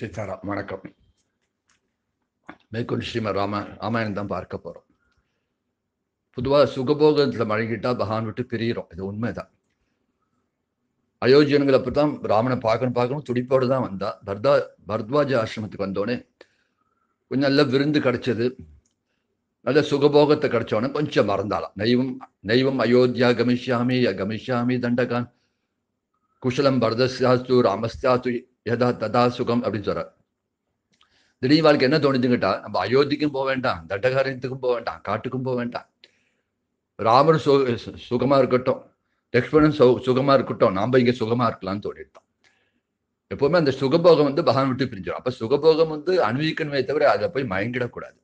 சீதாராம் வணக்கம் மேற்கொண்டு ஸ்ரீம ராம ராமாயணம் தான் பார்க்க போகிறோம் பொதுவாக சுகபோகத்தில் மழகிட்டா பகவான் விட்டு பிரியிறோம் இது உண்மைதான் அயோஜியன்கள் அப்போ தான் ராமனை பார்க்கணும் பார்க்கணும் துடிப்போடு தான் வந்தா பர்தா பர்த்வாஜ ஆசிரமத்துக்கு வந்தோடனே கொஞ்சம் நல்ல விருந்து கிடைச்சது நல்ல சுகபோகத்தை கிடைச்சோடனே கொஞ்சம் மறந்தாலாம் நெய்வம் நெய்வம் அயோத்தியா கமிஷாமி கமிஷாமி தண்டகான் குஷலம் பரதஸ்யாஸ்து ராமஸ்தாஸ்து ஏதா ததா சுகம் அப்படின்னு சொல்ற திடீர் வாழ்க்கை என்ன தோணுதுங்கிட்டா நம்ம அயோத்திக்கும் போக வேண்டாம் தட்டகாரியத்துக்கும் போக வேண்டாம் காட்டுக்கும் போக வேண்டாம் ராமர் சு சுகமாக இருக்கட்டும் லக்ஷ்மணன் சு சுகமாக இருக்கட்டும் நாம் இங்கே சுகமாக இருக்கலாம்னு தோணிட்டான் எப்போவுமே அந்த சுகபோகம் வந்து பகவான் விட்டு பிரிஞ்சிடும் அப்போ சுகபோகம் வந்து அனுபவிக்கணுமே தவிர அதை போய் மயங்கிடக்கூடாது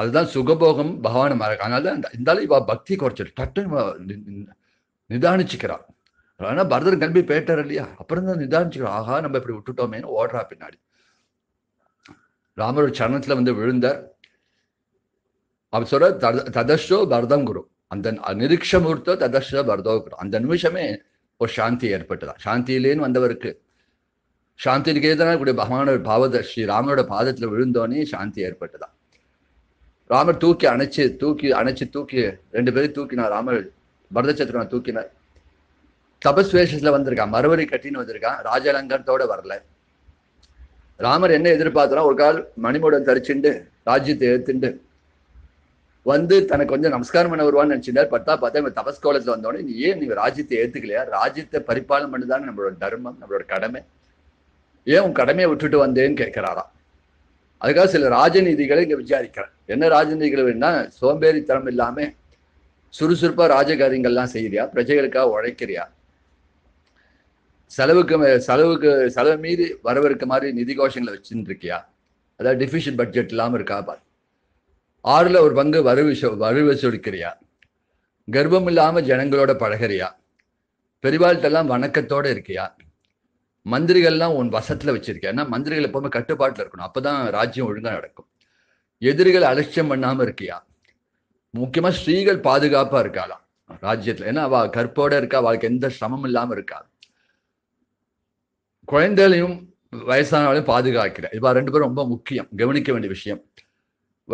அதுதான் சுகபோகம் பகவானை மறக்க அதனால இருந்தாலும் இவ பக்தி குறைச்சிடும் டட்டு நிதானிச்சுக்கிறான் ஆனா பரதர் கல்வி போயிட்டார் இல்லையா அப்புறம் தான் நிதானிச்சுக்கிறோம் ஆஹா நம்ம இப்படி விட்டுட்டோமேனு ஓடுறா பின்னாடி ராமர் சரணத்துல வந்து விழுந்தார் அவர் சொல்ற ததஷோ பரதம் குரு அந்த நிரீட்ச முகூர்த்தோ ததஷோ பரதோ குரு அந்த நிமிஷமே ஒரு சாந்தி ஏற்பட்டதான் சாந்தியிலேன்னு வந்தவருக்கு சாந்திக்கு எதிரான கூடிய பகவானோட பாவத ஸ்ரீ ராமனோட பாதத்துல விழுந்தோன்னே சாந்தி ஏற்பட்டுதான் ராமர் தூக்கி அணைச்சு தூக்கி அணைச்சு தூக்கி ரெண்டு பேரும் தூக்கினார் ராமர் பரத சத்திரனை தூக்கினார் தபஸ் வேஷத்துல வந்திருக்கான் மறுவரி கட்டின்னு வந்திருக்கான் ராஜலங்கத்தோட வரல ராமர் என்ன எதிர்பார்த்தோம் ஒரு கால் மணிமூடம் தரிச்சுண்டு ராஜ்யத்தை எடுத்துண்டு வந்து தனக்கு கொஞ்சம் நமஸ்காரம் பண்ண வருவான்னு நினைச்சிட்டார் பத்தா பார்த்தா இவன் தபஸ் வந்தோடனே நீ ஏன் நீங்க ராஜ்யத்தை ஏத்துக்கலையா ராஜ்யத்தை பரிபாலனம் பண்ணுதானே நம்மளோட தர்மம் நம்மளோட கடமை ஏன் உன் கடமையை விட்டுட்டு வந்தேன்னு கேட்கிறாராம் அதுக்காக சில ராஜநீதிகளை இங்க விசாரிக்கிறேன் என்ன ராஜநீதிகள் வேணும்னா சோம்பேறித்தனம் இல்லாம சுறுசுறுப்பா ராஜகாரியங்கள்லாம் செய்யறியா பிரஜைகளுக்காக உழைக்கிறியா செலவுக்கு செலவுக்கு செலவு மீறி வரவிருக்க மாதிரி நிதி கோஷங்களை வச்சுன்னு இருக்கியா அதாவது டிஃபிஷன் பட்ஜெட் இல்லாமல் இருக்கா பார் ஆறில் ஒரு பங்கு வரவு வரவு வசூலிக்கிறியா கர்ப்பம் இல்லாமல் ஜனங்களோட பழகிறியா பெரிவாழ்த்தெல்லாம் வணக்கத்தோடு இருக்கியா மந்திரிகள்லாம் உன் வசத்தில் வச்சிருக்கியா ஏன்னா மந்திரிகள் எப்போவுமே கட்டுப்பாட்டில் இருக்கணும் அப்போ தான் ராஜ்யம் ஒழுங்காக நடக்கும் எதிரிகள் அலட்சியம் பண்ணாமல் இருக்கியா முக்கியமாக ஸ்ரீகள் பாதுகாப்பாக இருக்காளாம் ராஜ்யத்தில் ஏன்னா அவள் கற்போட இருக்கா அவளுக்கு எந்த சிரமம் இல்லாமல் இருக்காது குழந்தைகளையும் வயசானவர்களையும் பாதுகாக்கிறேன் இப்போ ரெண்டு பேரும் ரொம்ப முக்கியம் கவனிக்க வேண்டிய விஷயம்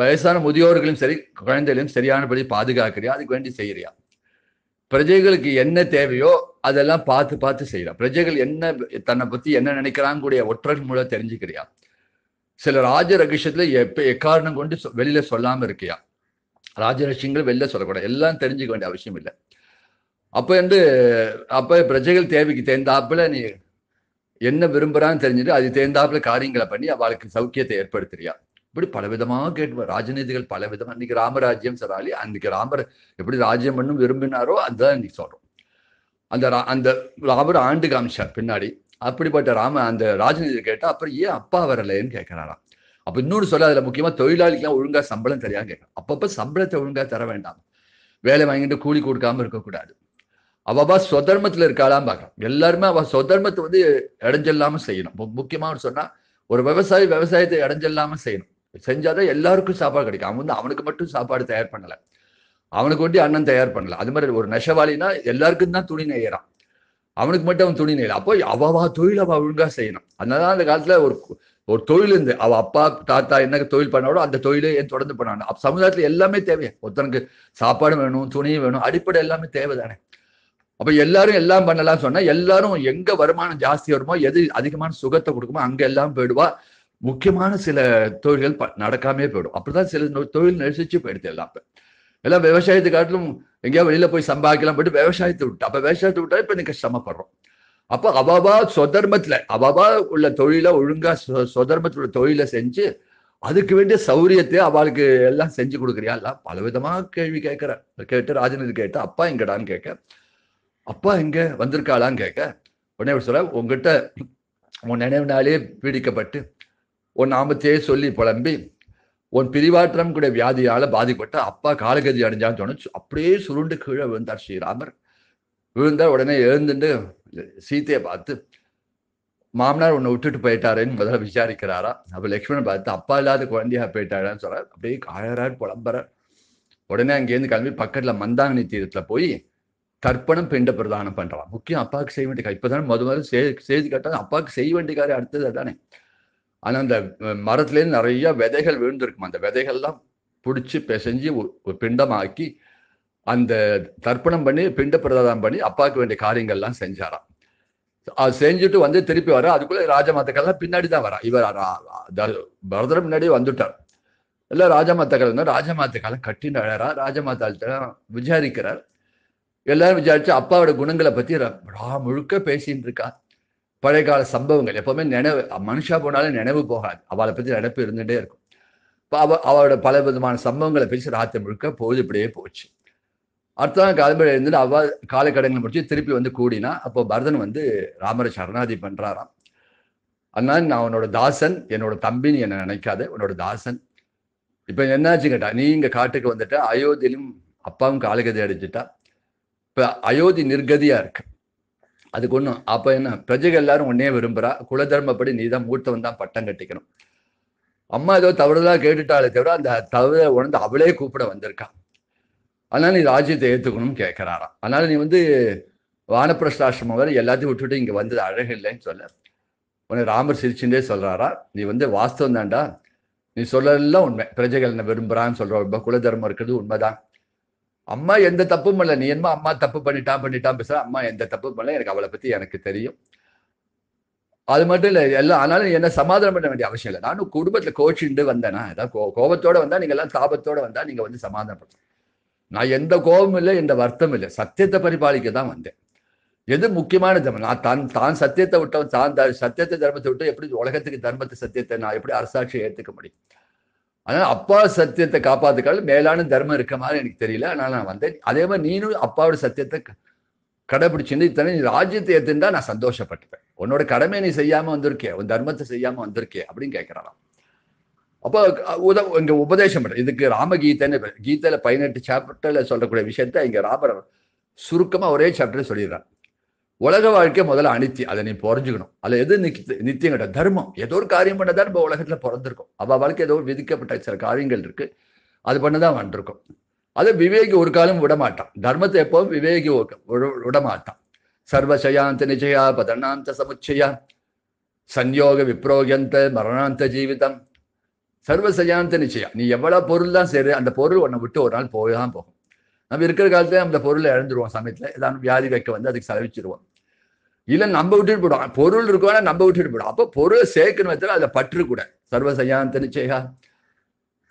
வயசான முதியோர்களையும் சரி குழந்தைகளையும் சரியானபடி பாதுகாக்கிறியா அதுக்கு வேண்டி செய்கிறியா பிரஜைகளுக்கு என்ன தேவையோ அதெல்லாம் பார்த்து பார்த்து செய்யலாம் பிரஜைகள் என்ன தன்னை பற்றி என்ன நினைக்கிறாங்க கூடிய ஒற்றன் மூலம் தெரிஞ்சுக்கிறியா சில ராஜ ராஜரகசியத்தில் எப்போ எக்காரணம் கொண்டு வெளியில் சொல்லாமல் இருக்கியா ராஜ ராஜரகசியங்கள் வெளில சொல்லக்கூடாது எல்லாம் தெரிஞ்சுக்க வேண்டிய அவசியம் இல்லை அப்போ வந்து அப்போ பிரஜைகள் தேவைக்கு தேர்ந்தாப்புல நீ என்ன விரும்புறான்னு தெரிஞ்சுட்டு அது தேர்ந்தாப்புல காரியங்களை பண்ணி அவளுக்கு சௌக்கியத்தை ஏற்படுத்துறியா இப்படி பலவிதமாக கேட்டு ராஜநீதிகள் பல பலவிதமாக அன்னைக்கு ராமராஜ்யம் சொல்லி அன்னைக்கு ராமர் எப்படி ராஜ்யம் பண்ணும் விரும்பினாரோ அதுதான் இன்னைக்கு சொல்கிறோம் அந்த அந்த ராமர் ஆண்டு காமிச்சார் பின்னாடி அப்படிப்பட்ட ராம அந்த ராஜநீதி கேட்டால் அப்புறம் ஏன் அப்பா வரலைன்னு கேட்கிறாராம் அப்போ இன்னொன்று சொல்ல அதில் முக்கியமாக தொழிலாளிக்கெல்லாம் ஒழுங்காக சம்பளம் தெரியாம கேட்கணும் அப்பப்ப சம்பளத்தை ஒழுங்காக தர வேண்டாம் வேலை வாங்கிட்டு கூலி கொடுக்காம இருக்கக்கூடாது அவ சொதர்மத்துல இருக்காளான்னு பார்க்கலாம் எல்லாருமே அவ சொதர்மத்தை வந்து இடைஞ்சல்லாம செய்யணும் முக்கியமாக சொன்னா ஒரு விவசாயி விவசாயத்தை இடைஞ்சல்லாம செய்யணும் செஞ்சாதான் எல்லாருக்கும் சாப்பாடு கிடைக்கும் அவன் வந்து அவனுக்கு மட்டும் சாப்பாடு தயார் பண்ணல அவனுக்கு ஒட்டி அண்ணன் தயார் பண்ணல அது மாதிரி ஒரு நெசவாளினா எல்லாருக்கும் தான் துணி நெய்யறான் அவனுக்கு மட்டும் அவன் துணி நெய்யலாம் அப்போ அவவா தொழில் அவள் ஒழுங்கா செய்யணும் அதனால அந்த காலத்துல ஒரு ஒரு தொழில் இருந்து அவள் அப்பா தாத்தா என்ன தொழில் பண்ணாலோ அந்த தொழிலே ஏன் தொடர்ந்து பண்ணாங்க சமுதாயத்துல எல்லாமே தேவையா ஒருத்தனுக்கு சாப்பாடு வேணும் துணியும் வேணும் அடிப்படை எல்லாமே தேவை தானே அப்ப எல்லாரும் எல்லாம் பண்ணலாம் சொன்னா எல்லாரும் எங்க வருமானம் ஜாஸ்தி வருமோ எது அதிகமான சுகத்தை கொடுக்குமோ அங்க எல்லாம் போயிடுவா முக்கியமான சில தொழில்கள் நடக்காமே போயிடும் அப்படிதான் சில தொழில் நெசிச்சு போயிடுது எல்லாம் எல்லாம் விவசாயத்தை காட்டிலும் எங்கேயா வெளியில போய் சம்பாதிக்கலாம் போயிட்டு விவசாயத்தை விட்டு அப்ப விவசாயத்தை விட்டா இப்ப நீங்க சமப்படுறோம் அப்போ அவாவா சொதர்மத்துல அவாவா உள்ள தொழிலை ஒழுங்கா சொதர்மத்துல தொழிலை செஞ்சு அதுக்கு வேண்டிய சௌரியத்தை அவளுக்கு எல்லாம் செஞ்சு கொடுக்குறியா எல்லாம் பலவிதமா கேள்வி கேட்கிற கேட்டு ராஜநதி கேட்டு அப்பா எங்கடான்னு கேட்க அப்பா எங்க வந்திருக்காளான்னு கேட்க உடனே சொல்ல உங்ககிட்ட உன் நினைவுனாலே பீடிக்கப்பட்டு உன் நாமத்தையே சொல்லி புலம்பி உன் பிரிவாற்றம் கூட வியாதியால பாதிப்பட்ட அப்பா காலகதி அடைஞ்சான்னு சொன்னச்சு அப்படியே சுருண்டு கீழே விழுந்தார் ஸ்ரீராமர் விழுந்தார் உடனே எழுந்துட்டு சீத்தையை பார்த்து மாமனார் உன்னை விட்டுட்டு போயிட்டாரேன்னு முதல்ல விசாரிக்கிறாரா அப்ப லக்ஷ்மணன் பார்த்து அப்பா இல்லாத குழந்தையா போயிட்டாரான்னு சொல்றாரு அப்படியே காயறாரு புலம்புற உடனே அங்கேருந்து கிளம்பி பக்கத்துல மந்தாங்கனி தீரத்துல போய் தர்ப்பணம் பெண்ட பிரதானம் பண்ணலாம் முக்கியம் அப்பாவுக்கு செய்ய வேண்டிய இப்போ தானே முத முதல்ல செய்து கேட்டால் அப்பாவுக்கு செய்ய வேண்டிய காரியம் அடுத்தது தானே ஆனால் அந்த மரத்துலேருந்து நிறைய விதைகள் விழுந்திருக்குமா அந்த விதைகள்லாம் பிடிச்சி பிசைஞ்சு பிண்டமாக்கி அந்த தர்ப்பணம் பண்ணி பிண்ட பிரதானம் பண்ணி அப்பாவுக்கு வேண்டிய காரியங்கள்லாம் செஞ்சாராம் அது செஞ்சுட்டு வந்து திருப்பி வர அதுக்குள்ளே ராஜமத்தக்கள்லாம் பின்னாடி தான் வரா இவர் பரதர் முன்னாடியே வந்துட்டார் இல்லை ராஜமாத்தக்கள் இருந்தால் ராஜமாத்தக்காலம் கட்டின்னு அழறா ராஜமாத்தாள் விசாரிக்கிறார் எல்லாரும் விசாரிச்சு அப்பாவோட குணங்களை பற்றி முழுக்க பேசிட்டு இருக்கான் பழைய கால சம்பவங்கள் எப்பவுமே நினைவு மனுஷா போனாலும் நினைவு போகாது அவளை பற்றி நினைப்பு இருந்துகிட்டே இருக்கும் இப்போ அவ அவளோட பல விதமான சம்பவங்களை பேசி ராத்திரி முழுக்க போது இப்படியே போச்சு அடுத்த நாள் காலம்பரை இருந்துட்டு அவ காலக்கடங்களை முடிச்சு திருப்பி வந்து கூடினா அப்போ பரதன் வந்து ராமர சரணாதி பண்ணுறாராம் அதனால நான் உன்னோட தாசன் என்னோட தம்பின்னு என்னை நினைக்காத உன்னோட தாசன் இப்போ என்னாச்சு கேட்டா நீ இங்கே காட்டுக்கு வந்துட்டா அயோத்தியிலும் அப்பாவும் காலகதி அடிச்சுட்டா இப்போ அயோத்தி நிர்கதியாக இருக்கு அதுக்கு ஒன்றும் அப்போ என்ன பிரஜைகள் எல்லாரும் ஒன்னே விரும்புகிறா குலதர்மப்படி நீ தான் மூர்த்தவன் தான் பட்டம் கட்டிக்கணும் அம்மா ஏதோ தவறுதான் கேட்டுட்டாலே தவிர அந்த தவறை உணர்ந்து அவளே கூப்பிட வந்திருக்கா அதனால நீ ராஜ்யத்தை ஏற்றுக்கணும்னு கேட்குறாராம் அதனால நீ வந்து வானப்பிரஸ்தாசிரமம் வரை எல்லாத்தையும் விட்டுவிட்டு இங்கே வந்தது அழகு இல்லைன்னு சொல்ல உன்னை ராமர் சிரிச்சுட்டே சொல்கிறாரா நீ வந்து வாஸ்தவம் தான்டா நீ சொல்லலாம் உண்மை பிரஜைகள் என்ன விரும்புகிறான்னு சொல்கிற குலதர்மம் இருக்கிறது உண்மைதான் அம்மா எந்த தப்பும் இல்லை நீ என்னமோ அம்மா தப்பு பண்ணிட்டான் பண்ணிட்டான் பேசுற அம்மா எந்த தப்பும் இல்லை எனக்கு அவளை பத்தி எனக்கு தெரியும் அது மட்டும் இல்லை எல்லாம் ஆனாலும் என்ன சமாதானம் பண்ண வேண்டிய அவசியம் இல்லை நானும் குடும்பத்தில் கோச்சுண்டு வந்தேனா ஏதாவது கோ கோபத்தோட வந்தா நீங்க எல்லாம் தாபத்தோட வந்தா நீங்க வந்து சமாதானம் பண்ணணும் நான் எந்த கோபமும் இல்லை எந்த வருத்தம் இல்லை சத்தியத்தை பரிபாலிக்க தான் வந்தேன் எது முக்கியமான தர்மம் நான் தான் தான் சத்தியத்தை விட்டவன் தான் சத்தியத்தை தர்மத்தை விட்டு எப்படி உலகத்துக்கு தர்மத்தை சத்தியத்தை நான் எப்படி அரசாட்சியை ஏற்றுக்க முடியும் அதனால அப்பா சத்தியத்தை காப்பாத்துக்கால மேலான தர்மம் இருக்க மாதிரி எனக்கு தெரியல அதனால நான் வந்தேன் அதே மாதிரி நீனும் அப்பாவோட சத்தியத்தை கடைபிடிச்சிருந்து இத்தனை நீ ராஜ்யத்தை ஏத்துந்தா நான் சந்தோஷப்பட்டுப்பேன் உன்னோட கடமை நீ செய்யாம வந்திருக்கே உன் தர்மத்தை செய்யாம வந்திருக்கே அப்படின்னு கேட்கிறாராம் அப்போ உத இங்க உபதேசம் பண்ற இதுக்கு ராமகீதைன்னு கீதையில பதினெட்டு சாப்டர்ல சொல்லக்கூடிய விஷயத்த இங்க ராமர் சுருக்கமா ஒரே சாப்டர் சொல்லிடுறாரு உலக வாழ்க்கை முதல்ல அனித்தி அதை நீ புரிஞ்சுக்கணும் அதில் எது நித்தியம் கிட்ட தர்மம் ஏதோ ஒரு காரியம் பண்ணதான் நம்ம உலகத்துல உலகத்தில் பிறந்திருக்கும் அவள் வாழ்க்கை ஏதோ விதிக்கப்பட்ட சில காரியங்கள் இருக்கு அது பண்ணதான் வந்திருக்கும் அதை விவேகி ஒரு காலம் விடமாட்டான் தர்மத்தை எப்பவும் விவேகி விடமாட்டான் சர்வசயாந்த நிச்சயா பதனாந்த சமுச்சயா சந்யோக விப்ரோகந்த மரணாந்த ஜீவிதம் சர்வசயாந்த நிச்சயா நீ எவ்வளோ பொருள் தான் சரி அந்த பொருள் உன்னை விட்டு ஒரு நாள் போய் தான் போகும் நம்ம இருக்கிற காலத்துல அந்த பொருளை இழந்துருவோம் சமயத்தில் ஏதாவது வியாதி வைக்க வந்து அதுக்கு செலவிச்சிருவோம் இல்லை நம்ம விட்டுட்டு போடும் பொருள் இருக்குன்னா நம்ம விட்டுட்டு போடும் அப்போ பொருளை சேர்க்கணும் வச்சாலும் அதில் கூட சர்வசயாந்த நிச்சயா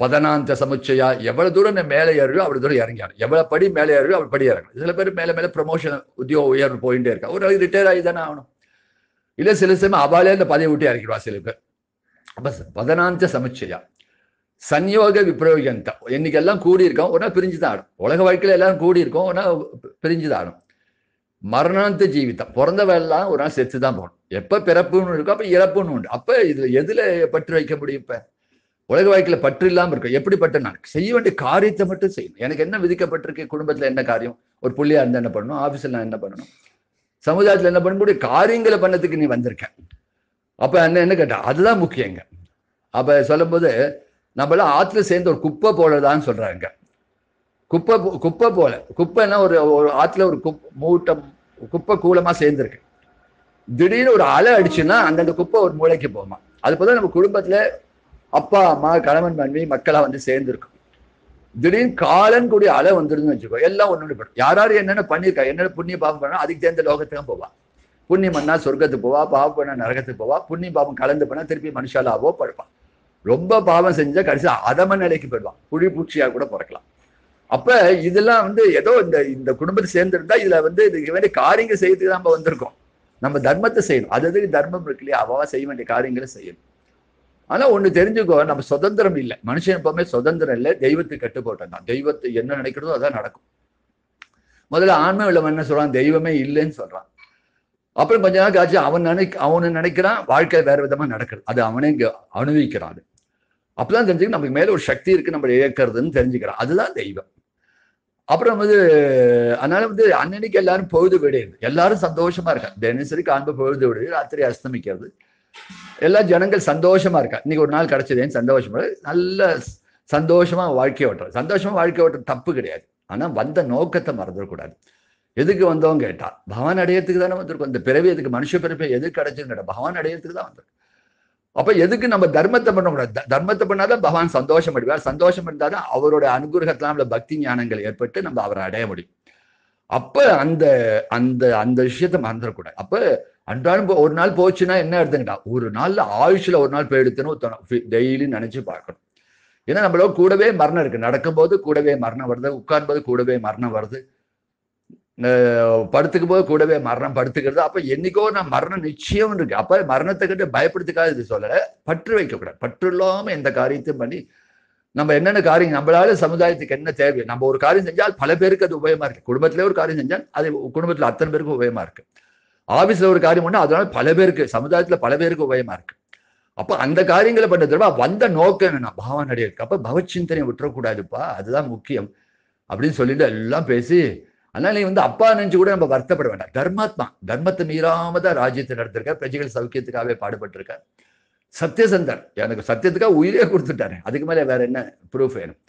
பதனாந்த சமுச்சயா எவ்வளவு தூரம் நான் மேலே அவ்வளவு தூரம் இறங்கியாரு எவ்வளவு படி மேலே ஏறியோ அவ்வளவு படி இறங்கணும் சில பேர் மேலே மேலே ப்ரமோஷன் உத்தியோக உயர்வு போயிட்டே இருக்கா ஒரு ரிட்டையர் ஆகி தானே ஆகணும் இல்லை சில சமயம் அவாலே அந்த பதவி விட்டு இறக்கிடுவா சில பேர் அப்போ பதனாந்த சமுச்சயா சன்யோக விப்ரயோகந்தா என்னைக்கெல்லாம் கூடி இருக்கோம் ஒன்றா பிரிஞ்சு தான் ஆடும் உலக வாழ்க்கையில் எல்லாரும் கூடி இருக்கோம் ஒன்றா பிரிஞ்சு தான் ஆடும் மரணாந்த ஜீவிதம் பிறந்தவெல்லாம் ஒரு நாள் செத்து தான் போகணும் எப்போ பிறப்புன்னு இருக்கோ அப்போ இறப்புன்னு உண்டு அப்போ இதில் எதில் பற்று வைக்க முடியும் இப்போ உலக வாய்க்கில் பற்று இல்லாமல் இருக்கும் எப்படிப்பட்ட நான் செய்ய வேண்டிய காரியத்தை மட்டும் செய்யணும் எனக்கு என்ன விதிக்கப்பட்டிருக்கு குடும்பத்தில் என்ன காரியம் ஒரு புள்ளியாக இருந்தால் என்ன பண்ணணும் ஆஃபீஸில் நான் என்ன பண்ணணும் சமுதாயத்தில் என்ன பண்ணக்கூடிய காரியங்களை பண்ணதுக்கு நீ வந்திருக்க அப்போ என்ன என்ன கேட்டா அதுதான் முக்கியங்க அப்போ சொல்லும்போது நம்மளாம் ஆற்றுல சேர்ந்து ஒரு குப்பை போலதான்னு சொல்கிறாங்க குப்பை குப்பை போல குப்பைன்னா ஒரு ஒரு ஆற்றுல ஒரு குப் மூட்டம் குப்பை கூலமாக சேர்ந்துருக்கு திடீர்னு ஒரு அலை அடிச்சுன்னா அந்தந்த குப்பை ஒரு மூளைக்கு போகுமா அது போல நம்ம குடும்பத்தில் அப்பா அம்மா கணவன் மனைவி மக்களாக வந்து சேர்ந்துருக்கும் திடீர்னு காலன் கூடிய அலை வந்துருதுன்னு வச்சுக்கோ எல்லாம் ஒன்று படும் யாராரு என்னென்ன பண்ணியிருக்கா என்னென்ன புண்ணிய பாவம் பண்ணா அதுக்கு தேர்ந்த லோகத்துக்கு போவா புண்ணியம் பண்ணா சொர்க்கத்துக்கு போவா பாவம் பண்ணா நரகத்துக்கு போவா புண்ணியம் பாவம் கலந்து பண்ணா திருப்பி மனுஷாலாவோ படுப்பான் ரொம்ப பாவம் செஞ்சா கடைசி அதம நிலைக்கு போயிடுவான் புழி பூச்சியாக கூட பிறக்கலாம் அப்ப இதெல்லாம் வந்து ஏதோ இந்த இந்த குடும்பத்தை சேர்ந்திருந்தா இதுல வந்து இதுக்கு வேண்டிய காரியங்கள் செய்யறதுக்கு நம்ம வந்திருக்கோம் நம்ம தர்மத்தை செய்யணும் அது அதுக்கு தர்மம் இருக்கு இல்லையா அவாவா செய்ய வேண்டிய காரியங்களை செய்யணும் ஆனா ஒண்ணு தெரிஞ்சுக்கோ நம்ம சுதந்திரம் இல்லை மனுஷன் எப்பவுமே சுதந்திரம் இல்லை தெய்வத்தை கட்டுப்போட்டோம் தான் தெய்வத்தை என்ன நினைக்கிறதோ அதான் நடக்கும் முதல்ல ஆன்மை உள்ளவன் என்ன சொல்றான் தெய்வமே இல்லைன்னு சொல்றான் அப்புறம் கொஞ்ச நாள் காட்சி அவன் நினை அவனு நினைக்கிறான் வாழ்க்கை வேற விதமா நடக்கிறது அது அவனே இங்க அனுபவிக்கிறான் அது அப்பதான் தெரிஞ்சுக்க நமக்கு மேல ஒரு சக்தி இருக்கு நம்ம இயக்கிறதுன்னு தெரிஞ்சுக்கிறான் அதுதான் தெய்வம் அப்புறம் வந்து அதனால வந்து அன்னன்னைக்கு எல்லாரும் பொழுது விடையுது எல்லாரும் சந்தோஷமா இருக்கா தினசரி காண்பு பொழுது விடுது ராத்திரி அஸ்தமிக்கிறது எல்லா ஜனங்கள் சந்தோஷமா இருக்கா இன்னைக்கு ஒரு நாள் கிடைச்சதேன்னு சந்தோஷமா நல்ல சந்தோஷமா வாழ்க்கை ஓட்டுறது சந்தோஷமா வாழ்க்கை ஓட்டுறது தப்பு கிடையாது ஆனா வந்த நோக்கத்தை மறந்துடக்கூடாது எதுக்கு வந்தோம் கேட்டா பவான் அடையத்துக்கு தானே வந்திருக்கும் இந்த பிறவி எதுக்கு மனுஷ பிறப்பை எது கிடைச்சதுன்னு கேட்டா பவான் அடையத்துக்கு தான் வந்திருக்கு அப்ப எதுக்கு நம்ம தர்மத்தை பண்ண கூடாது தர்மத்தை பண்ணாதான் பகவான் சந்தோஷம் அடிவார் சந்தோஷம் இருந்தாதான் அவரோட அனுகிரகத்திலாம் நம்மள பக்தி ஞானங்கள் ஏற்பட்டு நம்ம அவரை அடைய முடியும் அப்ப அந்த அந்த அந்த விஷயத்த மறந்துடக்கூடாது அப்ப அன்றாலும் ஒரு நாள் போச்சுன்னா என்ன எடுத்துக்கிட்டா ஒரு நாள்ல ஆயுஷ்ல ஒரு நாள் போயிடுத்துன்னு டெய்லி நினைச்சு பார்க்கணும் ஏன்னா நம்மளோட கூடவே மரணம் இருக்கு நடக்கும்போது கூடவே மரணம் வருது உட்கார்ந்து கூடவே மரணம் வருது படுத்துக்கும் போது கூடவே மரணம் படுத்துக்கிறது அப்ப என்னைக்கோ நான் மரணம் நிச்சயம் இருக்கு அப்ப மரணத்தை கிட்ட பயப்படுத்துக்காக இது சொல்ல பற்று வைக்கக்கூடாது பற்று இல்லாம எந்த காரியத்தையும் பண்ணி நம்ம என்னென்ன காரியம் நம்மளால சமுதாயத்துக்கு என்ன தேவை நம்ம ஒரு காரியம் செஞ்சால் பல பேருக்கு அது உபயமா இருக்கு குடும்பத்திலே ஒரு காரியம் செஞ்சால் அது குடும்பத்துல அத்தனை பேருக்கும் உபயமா இருக்கு ஆபீஸ்ல ஒரு காரியம் பண்ணா அதனால பல பேருக்கு சமுதாயத்துல பல பேருக்கு உபயமா இருக்கு அப்ப அந்த காரியங்களை பண்ண தடவை வந்த நோக்கம் என்ன பாவம் நடிகருக்கு அப்ப பவச்சிந்தனை விட்டுறக்கூடாதுப்பா அதுதான் முக்கியம் அப்படின்னு சொல்லிட்டு எல்லாம் பேசி அதனால வந்து அப்பா நினைச்சு கூட நம்ம வருத்தப்பட வேண்டாம் தர்மாத்மா தர்மத்தை மீறாம தான் ராஜ்யத்தை நடத்திருக்கார் பிரஜைகள் சௌக்கியத்துக்காகவே பாடுபட்டிருக்கார் சத்தியசந்தர் எனக்கு சத்தியத்துக்காக உயிரே கொடுத்துட்டாரு அதுக்கு மேலே வேற என்ன ப்ரூஃப் வேணும்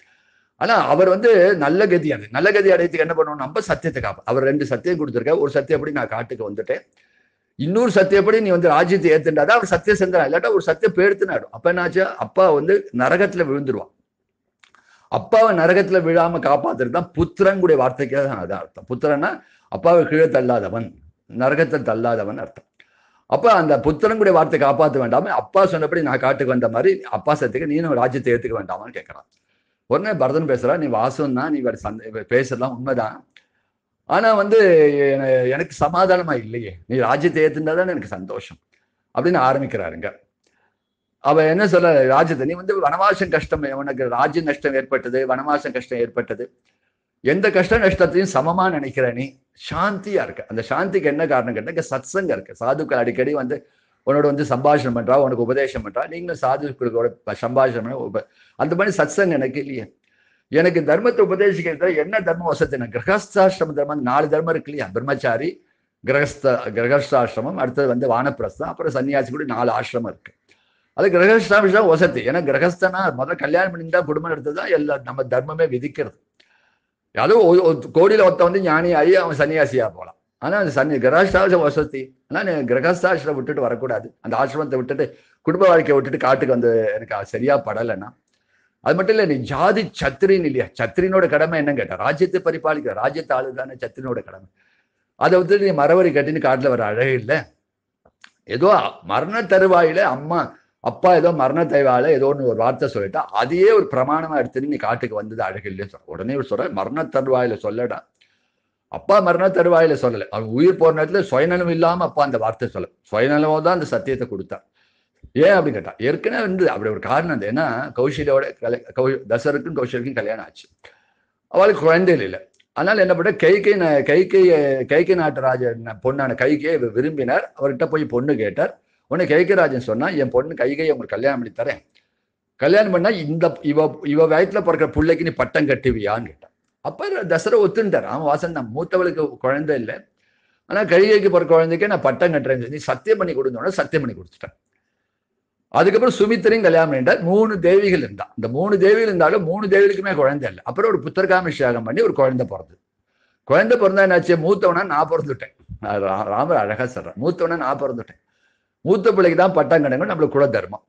ஆனா அவர் வந்து நல்ல கதி அது நல்ல கதி அடையத்துக்கு என்ன பண்ணுவோம் நம்ம சத்தியத்தை காப்போம் அவர் ரெண்டு சத்தியம் கொடுத்துருக்க ஒரு சத்தியப்படி நான் காட்டுக்கு வந்துட்டேன் இன்னொரு சத்தியப்படி நீ வந்து ராஜ்யத்தை ஏத்துண்டாதான் அவர் சத்திய இல்லாட்டா ஒரு சத்தியம் பேர்த்துனாடும் அப்ப என்னாச்சு அப்பா வந்து நரகத்துல விழுந்துருவான் அப்பாவை நரகத்துல விழாம காப்பாத்துறது தான் கூட வார்த்தைக்கு தான் அதான் அர்த்தம் புத்திரன்னா அப்பாவை கீழே தள்ளாதவன் நரகத்தை தள்ளாதவன் அர்த்தம் அப்ப அந்த புத்திரங்குடைய வார்த்தை காப்பாற்ற வேண்டாம அப்பா சொன்னபடி நான் காட்டுக்கு வந்த மாதிரி அப்பா சத்துக்கு நீனும் ராஜ்யத்தை ஏத்துக்க வேண்டாமான்னு கேட்கறான் உடனே பரதன் பேசுறா நீ வாசம் தான் நீ சந்த பேசலாம் உண்மைதான் ஆனா வந்து எனக்கு சமாதானமா இல்லையே நீ ராஜ்யத்தை ஏத்துனாதான் எனக்கு சந்தோஷம் அப்படின்னு ஆரம்பிக்கிறாருங்க அவ என்ன சொல்ல ராஜது நீ வந்து வனவாசம் கஷ்டம் உனக்கு ராஜ நஷ்டம் ஏற்பட்டது வனவாசம் கஷ்டம் ஏற்பட்டது எந்த கஷ்ட நஷ்டத்தையும் சமமா நினைக்கிற நீ சாந்தியா இருக்க அந்த சாந்திக்கு என்ன காரணம் கேட்டா சத்சங்க இருக்கு சாதுக்கள் அடிக்கடி வந்து உன்னோட வந்து சம்பாஷணம் பண்றா உனக்கு உபதேசம் பண்றா நீங்களும் சாதுக்களோட சம்பாஷணம் உப அந்த மாதிரி சத்சங்க எனக்கு இல்லையே எனக்கு தர்மத்தை உபதேசிக்கிறது என்ன தர்ம வசதி நான் கிரகஸ்தாசிரம தர்மம் நாலு தர்மம் இருக்கு இல்லையா பிரம்மச்சாரி கிரகஸ்த கிரகஸ்தாசிரமம் அடுத்தது வந்து வானப்பிரஸ்தம் அப்புறம் சன்னியாசி கூட நாலு ஆசிரமம் இருக்கு அது கிரகஸ்தான் விஷயம் வசதி ஏன்னா கிரகஸ்தனா முதல்ல கல்யாணம் தான் குடும்பம் எடுத்ததுதான் எல்லா நம்ம தர்மமே விதிக்கிறது அதுவும் கோடியில் ஒருத்த வந்து ஞானி ஆகி அவன் சன்னியாசியா போகலாம் ஆனால் அந்த சன்னி கிரகஸ்தாச வசதி ஆனால் நீ கிரகஸ்தாசிரம் விட்டுட்டு வரக்கூடாது அந்த ஆசிரமத்தை விட்டுட்டு குடும்ப வாழ்க்கையை விட்டுட்டு காட்டுக்கு வந்து எனக்கு சரியா படலைன்னா அது மட்டும் இல்லை நீ ஜாதி சத்திரின்னு இல்லையா சத்திரினோட கடமை என்ன கேட்டா ராஜ்யத்தை பரிபாலிக்கிற ராஜ்யத்தை ஆளு தானே சத்திரினோட கடமை அதை விட்டுட்டு நீ மரவரி கட்டின்னு காட்டில் வர அழகு இல்லை ஏதோ மரண தருவாயில அம்மா அப்பா ஏதோ மரண தேவால ஏதோ ஒன்று ஒரு வார்த்தை சொல்லிட்டா அதையே ஒரு பிரமாணமா எடுத்துன்னு நீ காட்டுக்கு வந்தது அழகு இல்லைன்னு சொல்ற உடனே ஒரு சொல்ற மரண தருவாயில சொல்லடா அப்பா மரண தருவாயில சொல்லலை அவன் உயிர் போற நேரத்துல சுயநலம் இல்லாம அப்பா அந்த வார்த்தை சொல்ல சுயநலமோ தான் அந்த சத்தியத்தை கொடுத்தார் ஏன் அப்படின்னு கேட்டா ஏற்கனவே வந்து அப்படி ஒரு காரணம் அது ஏன்னா கௌஷிலோட கலை கௌ தசருக்கும் கௌஷலுக்கும் கல்யாணம் ஆச்சு அவளுக்கு குழந்தைகள் இல்லை அதனால என்ன பண்ண கைகை கைகை கைகை நாட்டு ராஜ பொண்ணான கைகையை விரும்பினார் அவர்கிட்ட போய் பொண்ணு கேட்டார் உடனே கைகராஜன் சொன்னா என் பொண்ணு கைகை உங்களுக்கு கல்யாணம் பண்ணி தரேன் கல்யாணம் பண்ணா இந்த இவ இவ வயத்துல பிறக்கிற பிள்ளைக்கு நீ பட்டம் கட்டுவியான்னு கேட்டான் அப்ப தசர ஒத்துண்டார் அவன் வாசன் தான் மூத்தவளுக்கு குழந்தை இல்லை ஆனா கைகைக்கு பிறக்க குழந்தைக்கே நான் பட்டம் கட்டுறேன் நீ சத்தியம் பண்ணி கொடுத்தோட சத்தியம் பண்ணி கொடுத்துட்டேன் அதுக்கப்புறம் சுமித்திரையும் கல்யாணம் பண்ணிட்டார் மூணு தேவிகள் இருந்தா இந்த மூணு தேவிகள் இருந்தாலும் மூணு தேவிகளுக்குமே குழந்தை இல்லை அப்புறம் ஒரு புத்தர்காமி பண்ணி ஒரு குழந்தை பிறந்தது குழந்தை பிறந்தா என்னாச்சு மூத்தவனா நான் பிறந்துட்டேன் ராமர் அழகா சொல்றேன் மூத்தவனா நான் பிறந்துட்டேன் மூத்த பிள்ளைக்கு தான் பட்டம் கிடைக்கும் நம்மளுக்கு குல தர்மம்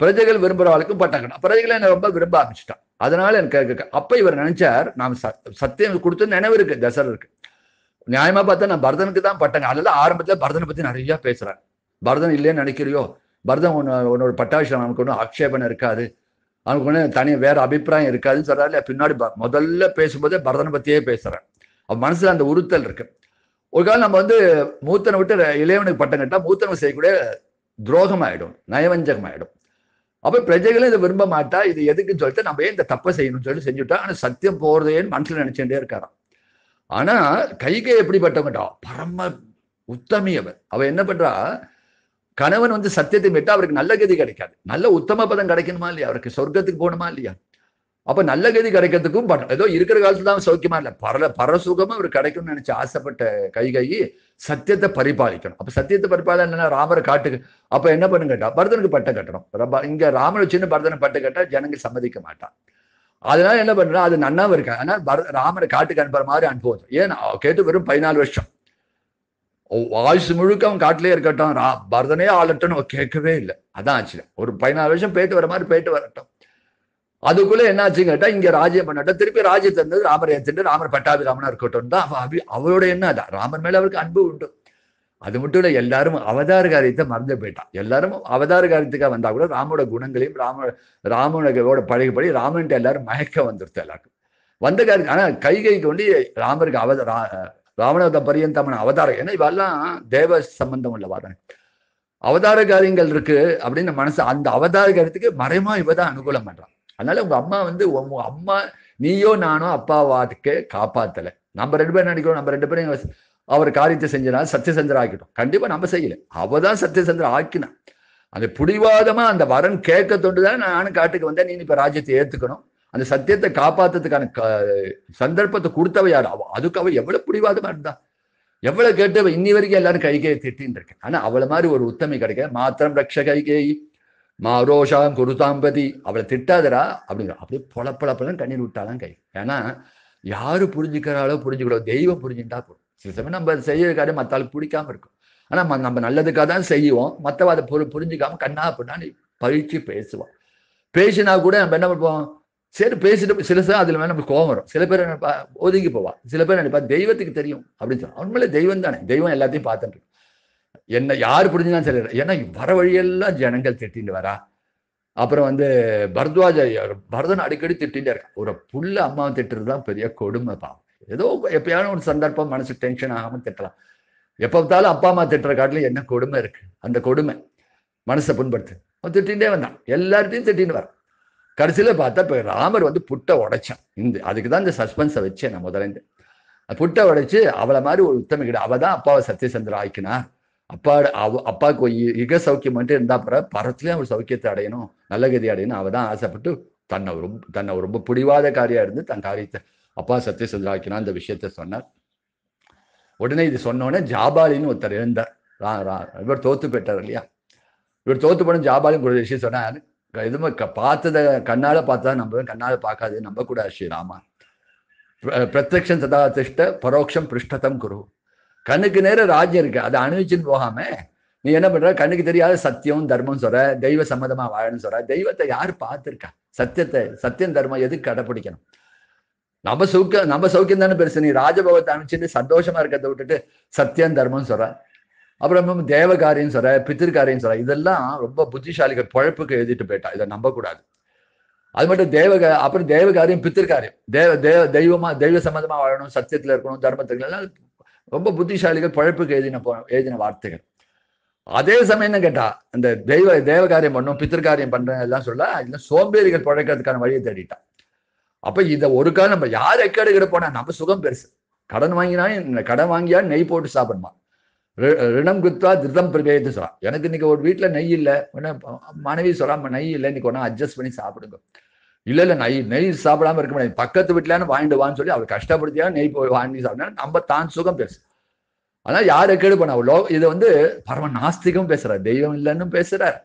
பிரஜைகள் விரும்புகிற ஆளுக்கும் பட்டம் கிடைக்கும் பிரஜைகள் என்ன ரொம்ப விரும்ப ஆரம்பிச்சிட்டான் அதனால எனக்கு அப்ப இவர் நினைச்சார் நாம் சத்தியம் கொடுத்து நினைவு இருக்கு தசரருக்கு நியாயமா பார்த்தா நான் பரதனுக்கு தான் பட்டங்க அதனால ஆரம்பத்துல பரதனை பத்தி நிறைய பேசுறாங்க பரதன் இல்லையேன்னு நினைக்கிறியோ பரதன் உன்ன உன்னோட பட்டாபிஷம் நமக்கு ஒன்றும் ஆக்ஷேபனை இருக்காது அவனுக்கு ஒன்று தனி வேற அபிப்பிராயம் இருக்காதுன்னு சொல்றாரு பின்னாடி முதல்ல பேசும்போதே பரதனை பத்தியே பேசுறேன் அவன் மனசுல அந்த உறுத்தல் இருக்கு ஒரு காலம் நம்ம வந்து மூத்தனை விட்டு இளையவனுக்கு பட்டம் கட்டால் மூத்தனை செய்யக்கூடிய துரோகம் ஆகிடும் நயவஞ்சகம் ஆகிடும் அப்போ பிரஜைகளும் இதை விரும்ப மாட்டா இது எதுக்குன்னு சொல்லிட்டு நம்ம ஏன் இந்த தப்பை செய்யணும்னு சொல்லி செஞ்சுட்டா ஆனால் சத்தியம் போகிறதேன்னு மனசில் நினச்சிட்டே இருக்காராம் ஆனால் கைகை எப்படிப்பட்டவங்கட்டா பரம உத்தமி அவர் அவன் என்ன பண்ணுறா கணவன் வந்து சத்தியத்தை விட்டு அவருக்கு நல்ல கதி கிடைக்காது நல்ல உத்தம பதம் கிடைக்கணுமா இல்லையா அவருக்கு சொர்க்கத்துக்கு போகணுமா இல்லையா அப்ப நல்ல கதி கிடைக்கிறதுக்கும் பட் ஏதோ இருக்கிற காலத்துல தான் சௌக்கியமா இல்லை பரல சுகமும் அவர் கிடைக்கும்னு நினைச்சு ஆசைப்பட்ட கை கை சத்தியத்தை பரிபாலிக்கணும் அப்ப சத்தியத்தை பரிபாலனை என்னன்னா ராமரை காட்டுக்கு அப்ப என்ன பண்ணு கேட்டா பரதனுக்கு பட்டம் கட்டணும் இங்க ராமரை வச்சுன்னு பரதனை பட்டம் கட்டா ஜனங்க சம்மதிக்க மாட்டான் அதனால என்ன பண்றா அது நன்னாவும் இருக்கா ஆனால் ராமரை காட்டுக்கு அனுப்புற மாதிரி அனுபவம் ஏன் கேட்டு வெறும் பதினாலு வருஷம் வாய்ஸ் முழுக்க அவன் காட்டிலே இருக்கட்டும் ரா பரதனே ஆளட்டும்னு கேட்கவே இல்லை அதான் ஆச்சுல ஒரு பதினாலு வருஷம் போயிட்டு வர மாதிரி போயிட்டு வரட்டும் அதுக்குள்ள என்னாச்சுன்னு கேட்டா இங்க ராஜ்யம் பண்ணட்டா திருப்பி ராஜ்யத்தை தந்தது ராமர் ஏத்துட்டு ராமர் பட்டாபிராமனா இருக்கட்டும் தான் அவ அவளோட என்ன அதான் ராமர் மேல அவருக்கு அன்பு உண்டு அது மட்டும் இல்லை எல்லாரும் அவதார காரியத்தை மறந்து போயிட்டான் எல்லாரும் அவதார காரியத்துக்காக வந்தா கூட ராமோட குணங்களையும் ராம ராமனோட பழகப்படி ராமன்ட்டு எல்லாரும் மயக்க வந்துருத்த எல்லாருக்கும் வந்த காரியம் ஆனா கை கை கொண்டு ராமருக்கு அவத ராவணத பரியந்தமன அவதாரம் ஏன்னா இவெல்லாம் தேவ சம்பந்தம் உள்ள வரேன் அவதார காரியங்கள் இருக்கு அப்படின்னு மனசு அந்த அவதார காரியத்துக்கு மறைமா இவதான் அனுகூலம் பண்றான் அதனால உங்க அம்மா வந்து உங்க அம்மா நீயோ நானோ அப்பாவாதுக்கு காப்பாத்தல நம்ம ரெண்டு பேரும் நினைக்கிறோம் நம்ம ரெண்டு பேரும் அவர் காரியத்தை செஞ்சனால சத்தியசந்திர ஆக்கிட்டோம் கண்டிப்பா நம்ம செய்யல அவ தான் சத்தியசந்திர ஆக்கினா அந்த புடிவாதமா அந்த வரன் கேட்க தொண்டுதான் நானும் காட்டுக்கு வந்தேன் நீ இப்ப ராஜ்யத்தை ஏத்துக்கணும் அந்த சத்தியத்தை காப்பாத்துறதுக்கான சந்தர்ப்பத்தை கொடுத்தவ யார் அவ அதுக்கு அவள் எவ்வளவு புடிவாதமா இருந்தா எவ்வளவு கேட்டு இன்னி வரைக்கும் எல்லாரும் கைகையை திட்டின்னு இருக்கேன் ஆனா அவளை மாதிரி ஒரு உத்தமை கிடைக்க மாத்திரம் ரக்ஷ கைகேயி மாரோஷாம் குருதாம்பதி அவளை திட்டாதரா அப்படிங்கிற அப்படியே பொலப்பளப்பெல்லாம் கண்ணீர் விட்டாலாம் கை ஏன்னா யாரு புரிஞ்சுக்கிறாளோ புரிஞ்சுக்கிறோம் தெய்வம் புரிஞ்சுட்டா போதும் சில சமயம் நம்ம செய்யறதுக்காக காரியம் பிடிக்காம இருக்கும் ஆனா நம்ம நல்லதுக்காக தான் செய்வோம் மற்றவ அதை பொரு புரிஞ்சுக்காம கண்ணா அப்படின்னா பழிச்சு பேசுவான் பேசினா கூட நம்ம என்ன பண்ணுவோம் சரி பேசிட்டு சில சார் அதுல நம்ம கோவம் வரும் சில பேர் நினைப்பா ஒதுங்கி போவா சில பேர் நினைப்பா தெய்வத்துக்கு தெரியும் அப்படின்னு சொல்லுவாங்க அவன் மேலே தெய்வம் தானே தெய்வம் எல்லாத்தையும் பார்த்துட்டு என்ன யார் புரிஞ்சுதான் சரி ஏன்னா வர வழியெல்லாம் ஜனங்கள் திட்டிட்டு வரா அப்புறம் வந்து பரத்வாஜ பரதன் அடிக்கடி திட்டிட்டு இருக்கான் ஒரு புள்ள அம்மாவை திட்டுறது தான் பெரிய கொடுமை பாவம் ஏதோ எப்பயாவது ஒரு சந்தர்ப்பம் மனசு டென்ஷன் ஆகாம திட்டலாம் எப்போ பார்த்தாலும் அப்பா அம்மா திட்டுற காட்டுல என்ன கொடுமை இருக்கு அந்த கொடுமை மனசை புண்படுத்து அவன் திட்டிகிட்டே வந்தான் எல்லார்ட்டையும் திட்டின்னு வரான் கடைசியில் பார்த்தா இப்போ ராமர் வந்து புட்டை உடைச்சான் இந்த அதுக்கு தான் இந்த சஸ்பென்ஸை வச்சேன் நான் முதலேருந்து புட்டை உடைச்சு அவளை மாதிரி ஒரு உத்தமிக்கிட்ட அவள் தான் அப்பாவை சத்தியசந்திர ஆக்கினா அப்பாடு அவ அப்பாவுக்கு யுக சௌக்கியம் வந்துட்டு இருந்தா பிற பரத்துலேயும் அவர் சௌக்கியத்தை அடையணும் நல்ல கதி அடையணும் அவ தான் ஆசைப்பட்டு தன்னை ரொம்ப தன்னை ரொம்ப பிடிவாத காரியா இருந்து தன் காரியத்தை அப்பா சத்தியசந்திராக்கினா அந்த விஷயத்த சொன்னார் உடனே இது சொன்னோடனே ஜாபாலின்னு ஒருத்தர் இருந்தார் ரா ரா இவர் தோத்து பெற்றார் இல்லையா இவர் தோத்து போன ஜாபாலின்னு ஒரு விஷயம் சொன்னார் க பார்த்ததை கண்ணால் பார்த்தா நம்ம கண்ணால் பார்க்காது நம்ப கூட ஸ்ரீராமா பிரத்யக்ஷம் சதா திஷ்ட பரோட்சம் பிருஷ்டதம் குரு கண்ணுக்கு நேரம் ராஜ்யம் இருக்கு அதை அனுபவிச்சுன்னு போகாம நீ என்ன பண்ற கண்ணுக்கு தெரியாத சத்தியம் தர்மம் சொல்ற தெய்வ சம்மதமா வாழணும் சொல்ற தெய்வத்தை யார் பார்த்துருக்கா சத்தியத்தை சத்தியம் தர்மம் எதுக்கு கடைபிடிக்கணும் நம்ம சௌக்கியம் நம்ம சௌக்கியம் தானே பெருசு நீ ராஜபோகத்தை அனுப்பிச்சுட்டு சந்தோஷமா இருக்கிறத விட்டுட்டு சத்தியம் தர்மம் சொல்ற அப்புறம் தேவகாரியம் சொல்ற பித்திருக்காரியம் சொல்ற இதெல்லாம் ரொம்ப புத்திசாலிகள் பழப்புக்கு எழுதிட்டு போயிட்டா இதை நம்பக்கூடாது அது மட்டும் தேவக அப்புறம் தேவகாரியம் பித்திருக்காரியம் தேவ தேவ தெய்வமா தெய்வ சம்மந்தமா வாழணும் சத்தியத்துல இருக்கணும் தர்மத்துக்கு ரொம்ப புத்திசாலிகள் பழப்புக்கு எழுதின எழுதின வார்த்தைகள் அதே சமயம் என்ன கேட்டா இந்த தெய்வ தேவ காரியம் பண்ணும் பித்திருக்காரியம் பண்றேன் எல்லாம் சொல்ல அதுல சோம்பேறிகள் பழைக்கிறதுக்கான வழியை தேடிட்டான் அப்ப இதை ஒரு காலம் நம்ம யார் எக்கேடு போனா நம்ம சுகம் பெருசு கடன் வாங்கினா கடன் வாங்கியா நெய் போட்டு சாப்பிடுமா ரிணம் குத்தா திருதம் பிரபேத்து சொல்றான் எனக்கு இன்னைக்கு ஒரு வீட்டுல நெய் இல்லை மனைவி சொல்றான் நெய் இல்லை இன்னைக்கு ஒன்னா அட்ஜஸ்ட் பண்ணி சாப்பிடுங்க இல்ல இல்ல நெய் நெய் சாப்பிடாம இருக்க முடியாது பக்கத்து வீட்டுலான்னு வாங்கிட்டு வான்னு சொல்லி அவளை கஷ்டப்படுத்தியா நெய் போய் வாங்கி சாப்பிடா நம்ம தான் சுகம் பேசு அதான் யாரை கேடு பண்ண லோ இது வந்து பரம நாஸ்திகம் பேசுறாரு தெய்வம் இல்லைன்னு பேசுறாரு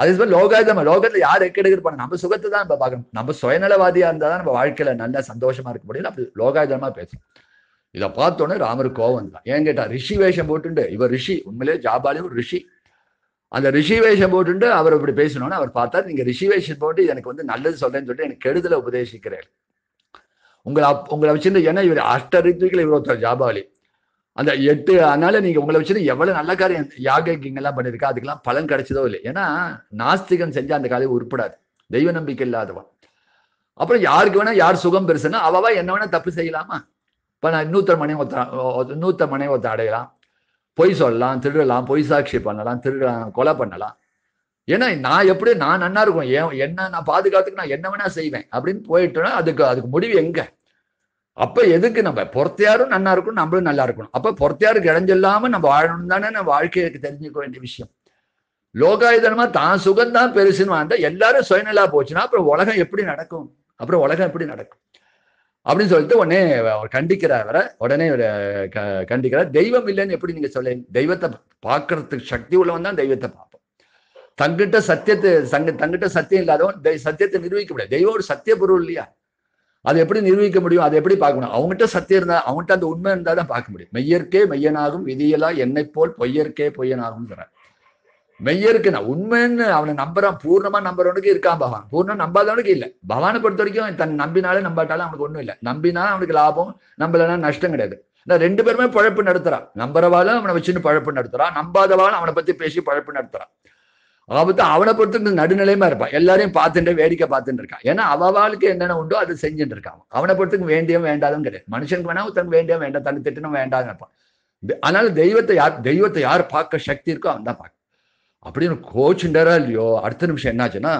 அதே மாதிரி லோகாதம லோகத்துல யார் எக்கெடுக்கிற பண்ண நம்ம சுகத்தை தான் நம்ம பார்க்கணும் நம்ம சுயநலவாதியா இருந்தா தான் நம்ம வாழ்க்கையில நல்லா சந்தோஷமா இருக்க முடியல அப்படி லோகாயுதமா பேசும் இதை பார்த்தோன்னே ராமர் கோவம் தான் ஏன் கேட்டா ரிஷி வேஷம் போட்டுண்டு இவர் ரிஷி உண்மையிலே ஒரு ரிஷி அந்த ரிஷிவேஷன் போட்டு அவர் இப்படி பேசணும்னு அவர் பார்த்தார் நீங்க ரிஷிவேஷன் போட்டு எனக்கு வந்து நல்லது சொல்றேன்னு சொல்லிட்டு எனக்கு கெடுதல உபதேசிக்கிறேன் உங்களை உங்களை வச்சிருந்து ஏன்னா இவர் அஷ்ட ரித்விகள் இவர் ஒருத்தர் ஜாபாலி அந்த எட்டு அதனால நீங்க உங்களை வச்சிருந்து எவ்வளவு நல்ல காரியம் யாகங்கெல்லாம் எல்லாம் பண்ணிருக்கா அதுக்கெல்லாம் பலன் கிடைச்சதோ இல்லை ஏன்னா நாஸ்திகன் செஞ்சா அந்த காலையை உருப்படாது தெய்வ நம்பிக்கை இல்லாதவன் அப்புறம் யாருக்கு வேணா யார் சுகம் பெருசுன்னா அவவா என்ன வேணா தப்பு செய்யலாமா இப்ப நான் இன்னொருத்தர் மனைவி ஒருத்த இன்னொருத்தர் மனைவி அடையலாம் பொய் சொல்லலாம் திருடலாம் பொய் சாட்சி பண்ணலாம் திருடலாம் கொலை பண்ணலாம் ஏன்னா நான் எப்படி நான் நன்னா இருக்கும் ஏன் என்ன நான் பாதுகாத்துக்கு நான் என்ன வேணா செய்வேன் அப்படின்னு போயிட்டோன்னா அதுக்கு அதுக்கு முடிவு எங்க அப்ப எதுக்கு நம்ம பொறுத்தையாரும் நன்னா இருக்கணும் நம்மளும் நல்லா இருக்கணும் அப்ப பொறுத்தையாருக்கு கிடைஞ்சில்லாம நம்ம வாழணும் தானே நம்ம வாழ்க்கைக்கு தெரிஞ்சுக்க வேண்டிய விஷயம் லோகாயுதனமா தான் தான் பெருசுன்னு வாழ்ந்தா எல்லாரும் சுயநலா போச்சுன்னா அப்புறம் உலகம் எப்படி நடக்கும் அப்புறம் உலகம் எப்படி நடக்கும் அப்படின்னு சொல்லிட்டு உடனே அவர் கண்டிக்கிறார் வர உடனே ஒரு கண்டிக்கிறார் தெய்வம் இல்லைன்னு எப்படி நீங்க சொல்ல தெய்வத்தை பார்க்கறதுக்கு சக்தி உள்ளவன் தான் தெய்வத்தை பார்ப்போம் தங்கிட்ட சத்தியத்தை தங்க தங்கிட்ட சத்தியம் இல்லாதவன் சத்தியத்தை நிரூபிக்க முடியாது தெய்வம் ஒரு சத்திய பொருள் இல்லையா அதை எப்படி நிரூபிக்க முடியும் அதை எப்படி பார்க்கணும் அவங்ககிட்ட சத்தியம் இருந்தா அவங்ககிட்ட அந்த உண்மை இருந்தால் தான் பார்க்க முடியும் மெய்யற்கே மெய்யனாகும் விதியலா என்னை போல் பொய்யற்கே பொய்யனாகும்ங்கிறார் மெய்யருக்கு நான் உண்மைன்னு அவனை நம்புறான் பூர்ணமா நம்புறவனுக்கு இருக்கான் பகவான் பூர்ணம் நம்பாதவனுக்கு இல்ல பவானை பொறுத்த வரைக்கும் தன் நம்பினாலும் நம்பாட்டாலும் அவனுக்கு ஒன்றும் இல்லை நம்பினாலும் அவனுக்கு லாபம் நம்பலன்னா நஷ்டம் கிடையாது நான் ரெண்டு பேருமே பழப்பு நடத்துறான் நம்புறவாலும் அவனை வச்சுன்னு பழப்பு நடத்துறான் நம்பாதவாலும் அவனை பத்தி பேசி பழப்பு நடத்துறான் ஆபத்து அவனை பொறுத்து நடுநிலையமா இருப்பான் எல்லாரையும் பார்த்துட்டு வேடிக்கை பார்த்துட்டு இருக்கான் ஏன்னா அவளுக்கு என்னென்ன உண்டோ அதை செஞ்சுட்டு இருக்கான் அவனை பொறுத்துக்கு வேண்டியும் வேண்டாதும் கிடையாது மனுஷனுக்கு வேணா தனக்கு வேண்டியும் வேண்டாம் தனக்கு திட்டணும் வேண்டாம்னு இருப்பான் அதனால தெய்வத்தை யார் தெய்வத்தை யார் பார்க்க சக்தி இருக்கோ அவன் தான் பார்க்க அப்படின்னு கோச்சுண்டாரா இல்லையோ அடுத்த நிமிஷம் என்னாச்சுன்னா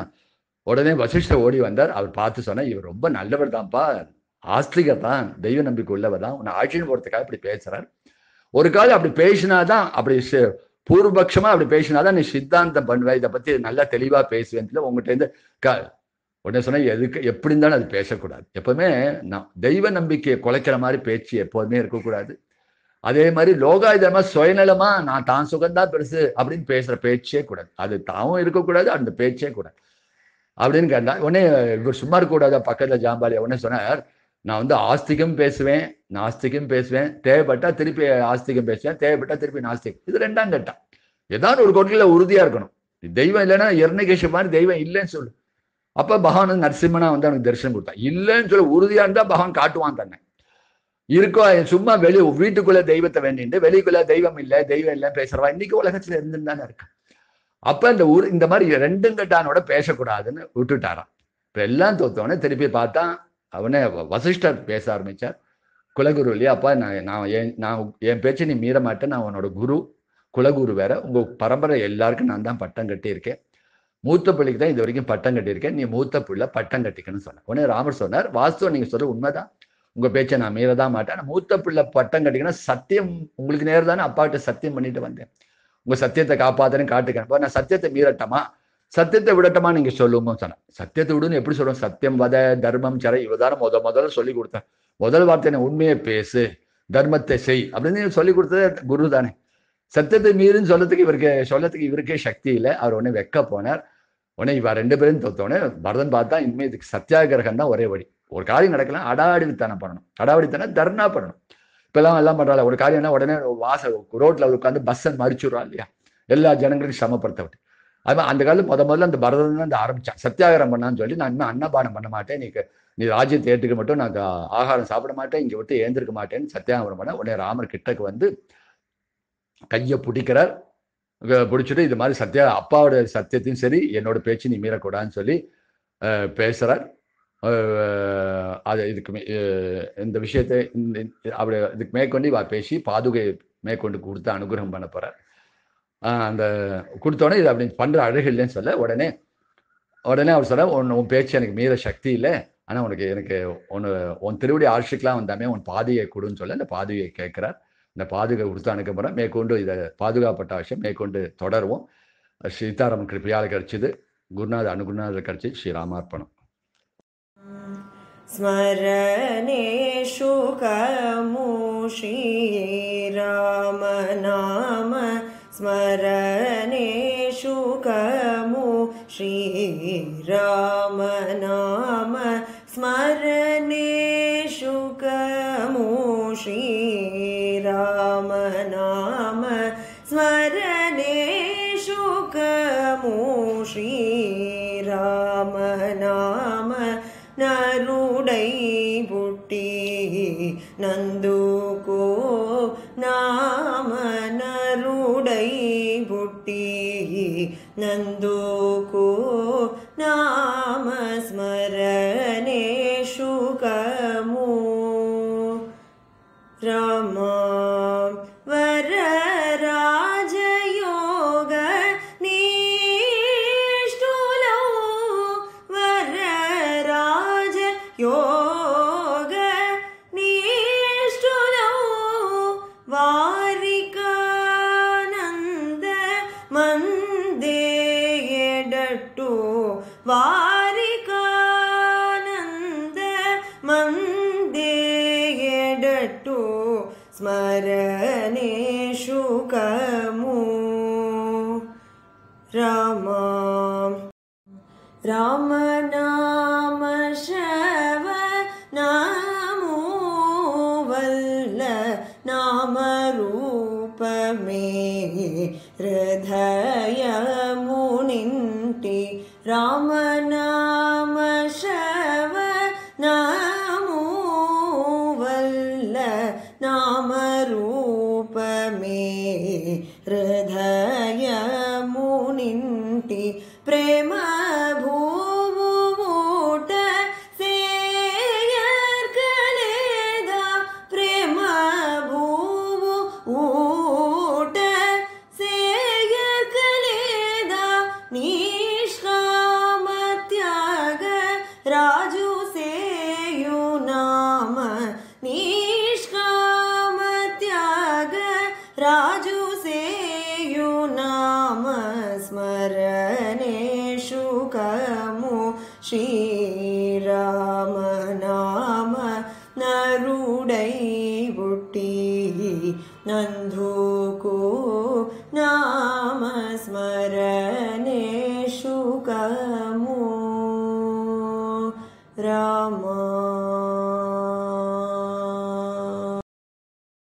உடனே வசிஷ்ட ஓடி வந்தார் அவர் பார்த்து சொன்னால் இவர் ரொம்ப நல்லவர் தான்ப்பா ஆஸ்திகர் தான் தெய்வ நம்பிக்கை உள்ளவர் தான் உன்னை ஆட்சின்னு போகிறதுக்காக இப்படி பேசுகிறார் ஒரு காலம் அப்படி பேசினாதான் அப்படி பூர்வபட்சமாக அப்படி பேசினாதான் நீ சித்தாந்தம் பண்ணுவேன் இதை பற்றி நல்லா தெளிவாக பேசுவேன் உங்கள்கிட்ட இருந்து க உடனே சொன்னால் எதுக்கு எப்படி இருந்தாலும் அது பேசக்கூடாது எப்பவுமே நான் தெய்வ நம்பிக்கையை குலைக்கிற மாதிரி பேச்சு எப்போதுமே இருக்கக்கூடாது அதே மாதிரி லோகாயுதமா சுயநலமா நான் தான் சுகந்தா பெருசு அப்படின்னு பேசுற பேச்சே கூடாது அது தாவும் இருக்கக்கூடாது அந்த பேச்சே கூடாது அப்படின்னு கேட்டா உடனே இவர் சும்மா இருக்கக்கூடாது பக்கத்துல ஜாம்பாலியா உடனே சொன்னார் நான் வந்து ஆஸ்திகம் பேசுவேன் நாஸ்திகம் பேசுவேன் தேவைப்பட்டா திருப்பி ஆஸ்திகம் பேசுவேன் தேவைப்பட்டா திருப்பி நாஸ்திகம் இது ரெண்டாம் கட்டம் ஏதாவது ஒரு கொள்கையில உறுதியா இருக்கணும் தெய்வம் இல்லைன்னா எர்ணிகேஷ மாதிரி தெய்வம் இல்லைன்னு சொல்லு அப்ப பகவான் நரசிம்மனா வந்து அவனுக்கு தரிசனம் கொடுத்தான் இல்லைன்னு சொல்லி உறுதியா இருந்தா பகவான் காட்டுவான் தன்னை இருக்கும் சும்மா வெளி வீட்டுக்குள்ள தெய்வத்தை வேண்டிட்டு வெளிக்குள்ள தெய்வம் இல்லை தெய்வம் இல்லை பேசுறவா இன்னைக்கு உலகத்துல இருந்து தானே இருக்கு அப்ப இந்த ஊர் இந்த மாதிரி ரெண்டும் கட்டானோட பேசக்கூடாதுன்னு விட்டுட்டாராம் இப்ப எல்லாம் தோத்தவனே திருப்பி பார்த்தா அவனே வசிஷ்டர் பேச ஆரம்பிச்சார் குலகுரு இல்லையா அப்பா நான் நான் என் நான் என் பேச்சு நீ மீற மாட்டேன் நான் உன்னோட குரு குலகுரு வேற உங்க பரம்பரை எல்லாருக்கும் நான் தான் பட்டம் கட்டியிருக்கேன் மூத்த பிள்ளைக்கு தான் இது வரைக்கும் பட்டம் கட்டியிருக்கேன் நீ மூத்த பிள்ளை பட்டம் கட்டிக்கணும்னு சொன்னேன் உடனே ராமர் சொன்னார் வாஸ்துவ நீங்க சொல்ற உண்மைதான் உங்கள் பேச்சை நான் மீற தான் மாட்டேன் மூத்த பிள்ளை பட்டம் கட்டிங்கன்னா சத்தியம் உங்களுக்கு நேரம் தானே அப்பாகிட்ட சத்தியம் பண்ணிட்டு வந்தேன் உங்கள் சத்தியத்தை காப்பாத்துறேன்னு காட்டுக்கேன் நான் சத்தியத்தை மீறட்டமா சத்தியத்தை விடட்டமா நீங்க சொல்லுங்க சொன்னேன் சத்தியத்தை விடுன்னு எப்படி சொல்லுவோம் சத்தியம் வத தர்மம் சரை இவதாரம் முத முதல்ல சொல்லி கொடுத்தேன் முதல் வார்த்தை என்ன உண்மையை பேசு தர்மத்தை செய் அப்படின்னு சொல்லி கொடுத்தது குரு தானே சத்தியத்தை மீறுன்னு சொல்லத்துக்கு இவருக்கு சொல்லத்துக்கு இவருக்கே சக்தி இல்லை அவர் ஒன்று வெக்க போனார் உடனே இவா ரெண்டு பேரும் தோத்தோடனே பரதன் பார்த்தா இனிமேல் இதுக்கு சத்தியாகிரகம் தான் ஒரே வழி ஒரு காரியம் நடக்கலாம் அடாவடித்தனம் பண்ணணும் அடாவடித்தனம் தர்ணா பண்ணணும் இப்பெல்லாம் எல்லாம் பண்றாள் ஒரு காரியம்னா உடனே வாச ரோட்ல உட்காந்து பஸ்ஸை மறிச்சுடுறா இல்லையா எல்லா ஜனங்களையும் விட்டு அது அந்த காலத்தில் முத முதல்ல அந்த பரதன் தான் ஆரம்பிச்சான் சத்தியாகிரம் பண்ணான்னு சொல்லி நான் இன்னும் அன்னபானம் பண்ண மாட்டேன் நீ நீ ராஜ்யத்தை ஏற்றுக்க மட்டும் நான் ஆகாரம் சாப்பிட மாட்டேன் இங்கே விட்டு ஏந்திருக்க மாட்டேன்னு சத்தியாகிரம் பண்ண உடனே ராமர் கிட்டக்கு வந்து கையை பிடிக்கிறார் பிடிச்சிட்டு இது மாதிரி சத்தியா அப்பாவோட சத்தியத்தையும் சரி என்னோட பேச்சு நீ மீறக்கூடாதுன்னு சொல்லி பேசுகிறார் அது இதுக்கு இந்த விஷயத்தை அப்படி இதுக்கு மேற்கொண்டு வா பேசி பாதுகை மேற்கொண்டு கொடுத்து அனுகிரகம் பண்ண போகிறார் அந்த கொடுத்தோடனே இது அப்படி பண்ணுற அழகு இல்லைன்னு சொல்ல உடனே உடனே அவர் சொல்ல உன் உன் பேச்சு எனக்கு மீற சக்தி இல்லை ஆனால் உனக்கு எனக்கு ஒன்று உன் திருவடி ஆட்சிக்கெலாம் வந்தாமே உன் பாதையை கொடுன்னு சொல்ல அந்த பாதையை கேட்குறார் இந்த பாதுகா கொடுத்தானுக்கு அப்புறம் மேற்கொண்டு இதை பாதுகாப்பட்ட விஷயம் மேற்கொண்டு தொடருவோம் சீதாராமன் கிருப்பையால் கிடைச்சிது குருநாத அனுகுருநாத கிடைச்சி ஸ்ரீராமார்ப்பணம் ஸ்மரணேஷு கமுஷி ராம நாம ஸ்மரணேஷு கமு श्रीराम नाम श्री स्मरणे शुकमो नाम नरुडै नरुडैबुट्टि नन्दुको नाम नरुडैबुटि नन्दु वारिकानन्द मन्दे यडटो स्मरणेषु कमो राम रामना some